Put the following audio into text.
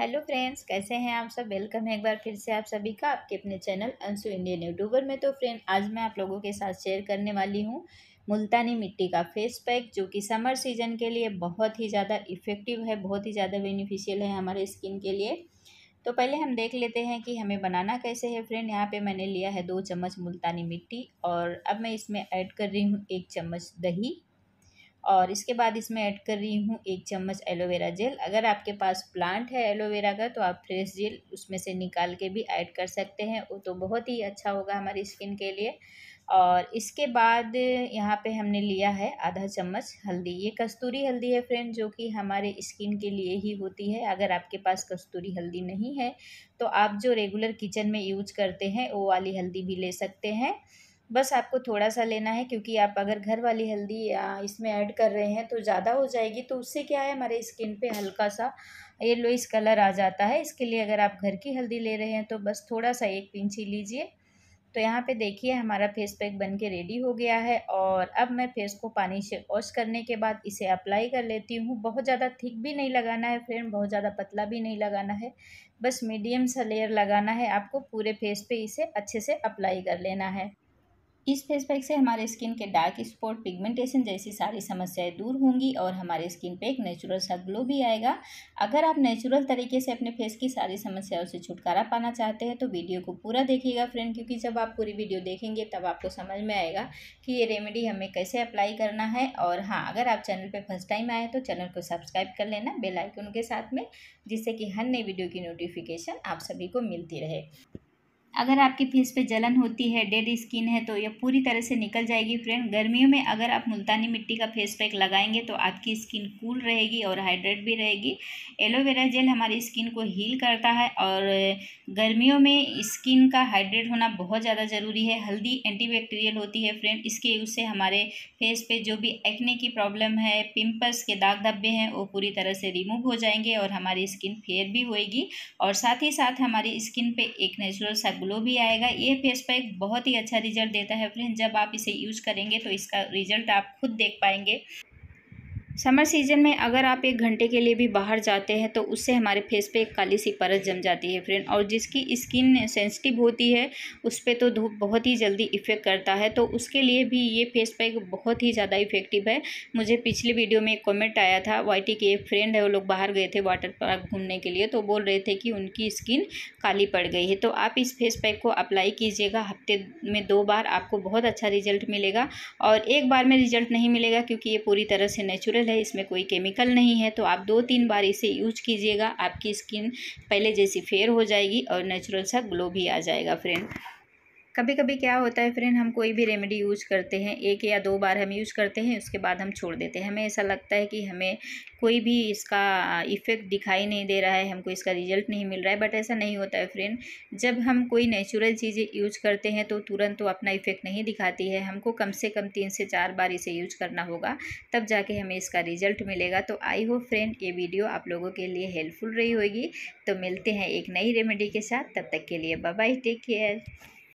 hello friends कैसे हैं आप सब वेलकम है एक बार फिर से आप सभी का आपके अपने चैनल अंशु इंडियन यूट्यूबर में तो फ्रेंड आज मैं आप लोगों के साथ शेयर करने वाली हूँ मुल्तानी मिट्टी का फेस पैक जो कि समर सीजन के लिए बहुत ही ज़्यादा इफ़ेक्टिव है बहुत ही ज़्यादा बेनिफिशियल है हमारे स्किन के लिए तो पहले हम देख लेते हैं कि हमें बनाना कैसे है फ्रेंड यहाँ पे मैंने लिया है दो चम्मच मुल्तानी मिट्टी और अब मैं इसमें ऐड कर रही हूँ एक चम्मच दही और इसके बाद इसमें ऐड कर रही हूँ एक चम्मच एलोवेरा जेल अगर आपके पास प्लांट है एलोवेरा का तो आप फ्रेश जेल उसमें से निकाल के भी ऐड कर सकते हैं वो तो बहुत ही अच्छा होगा हमारी स्किन के लिए और इसके बाद यहाँ पे हमने लिया है आधा चम्मच हल्दी ये कस्तूरी हल्दी है फ्रेंड जो कि हमारे स्किन के लिए ही होती है अगर आपके पास कस्तूरी हल्दी नहीं है तो आप जो रेगुलर किचन में यूज करते हैं वो वाली हल्दी भी ले सकते हैं बस आपको थोड़ा सा लेना है क्योंकि आप अगर घर वाली हल्दी इसमें ऐड कर रहे हैं तो ज़्यादा हो जाएगी तो उससे क्या है हमारे स्किन पे हल्का सा येलोइस कलर आ जाता है इसके लिए अगर आप घर की हल्दी ले रहे हैं तो बस थोड़ा सा एक पिंच ही लीजिए तो यहाँ पे देखिए हमारा फेस पैक बन के रेडी हो गया है और अब मैं फेस को पानी से वॉश करने के बाद इसे अप्लाई कर लेती हूँ बहुत ज़्यादा थिक भी नहीं लगाना है फ्रेंड बहुत ज़्यादा पतला भी नहीं लगाना है बस मीडियम सा लेयर लगाना है आपको पूरे फेस पे इसे अच्छे से अप्लाई कर लेना है इस फेस पैक से हमारे स्किन के डार्क स्पॉट पिगमेंटेशन जैसी सारी समस्याएं दूर होंगी और हमारे स्किन पे एक नेचुरल सा ग्लो भी आएगा अगर आप नेचुरल तरीके से अपने फेस की सारी समस्याओं से छुटकारा पाना चाहते हैं तो वीडियो को पूरा देखिएगा फ्रेंड क्योंकि जब आप पूरी वीडियो देखेंगे तब आपको समझ में आएगा कि ये रेमेडी हमें कैसे अप्लाई करना है और हाँ अगर आप चैनल पर फर्स्ट टाइम आए तो चैनल को सब्सक्राइब कर लेना बेलाइकन के साथ में जिससे कि हर नई वीडियो की नोटिफिकेशन आप सभी को मिलती रहे अगर आपके फेस पे जलन होती है डेड स्किन है तो यह पूरी तरह से निकल जाएगी फ्रेंड गर्मियों में अगर आप मुल्तानी मिट्टी का फेस पैक लगाएंगे तो आपकी स्किन कूल रहेगी और हाइड्रेट भी रहेगी एलोवेरा जेल हमारी स्किन को हील करता है और गर्मियों में स्किन का हाइड्रेट होना बहुत ज़्यादा ज़रूरी है हल्दी एंटीबैक्टीरियल होती है फ्रेंड इसके यूज़ से हमारे फेस पर जो भी एक्ने की प्रॉब्लम है पिम्पल्स के दाग धब्बे हैं वो पूरी तरह से रिमूव हो जाएंगे और हमारी स्किन फेयर भी होएगी और साथ ही साथ हमारी स्किन पर एक नेचुरल ग्लो भी आएगा ये फेस पैक बहुत ही अच्छा रिजल्ट देता है फ्रेंड जब आप इसे यूज़ करेंगे तो इसका रिजल्ट आप खुद देख पाएंगे समर सीजन में अगर आप एक घंटे के लिए भी बाहर जाते हैं तो उससे हमारे फेस पे एक काली सी परत जम जाती है फ्रेंड और जिसकी स्किन सेंसिटिव होती है उस पर तो धूप बहुत ही जल्दी इफ़ेक्ट करता है तो उसके लिए भी ये फेस पैक बहुत ही ज़्यादा इफेक्टिव है मुझे पिछले वीडियो में एक कॉमेंट आया था वाई के एक फ्रेंड है वो लोग बाहर गए थे वाटर पार्क घूमने के लिए तो बोल रहे थे कि उनकी स्किन काली पड़ गई है तो आप इस फेस पैक को अप्लाई कीजिएगा हफ्ते में दो बार आपको बहुत अच्छा रिजल्ट मिलेगा और एक बार में रिजल्ट नहीं मिलेगा क्योंकि ये पूरी तरह से नेचुरल है इसमें कोई केमिकल नहीं है तो आप दो तीन बार इसे यूज कीजिएगा आपकी स्किन पहले जैसी फेयर हो जाएगी और नेचुरल सा ग्लो भी आ जाएगा फ्रेंड कभी कभी क्या होता है फ्रेंड हम कोई भी रेमेडी यूज करते हैं एक या दो बार हम यूज़ करते हैं उसके बाद हम छोड़ देते हैं हमें ऐसा लगता है कि हमें कोई भी इसका इफ़ेक्ट दिखाई नहीं दे रहा है हमको इसका रिजल्ट नहीं मिल रहा है बट ऐसा नहीं होता है फ्रेंड जब हम कोई नेचुरल चीज़ें यूज करते हैं तो तुरंत तो अपना इफ़ेक्ट नहीं दिखाती है हमको कम से कम तीन से चार बार इसे यूज करना होगा तब जाके हमें इसका रिजल्ट मिलेगा तो आई होप फ्रेंड ये वीडियो आप लोगों के लिए हेल्पफुल रही होगी तो मिलते हैं एक नई रेमेडी के साथ तब तक के लिए बाय टेक केयर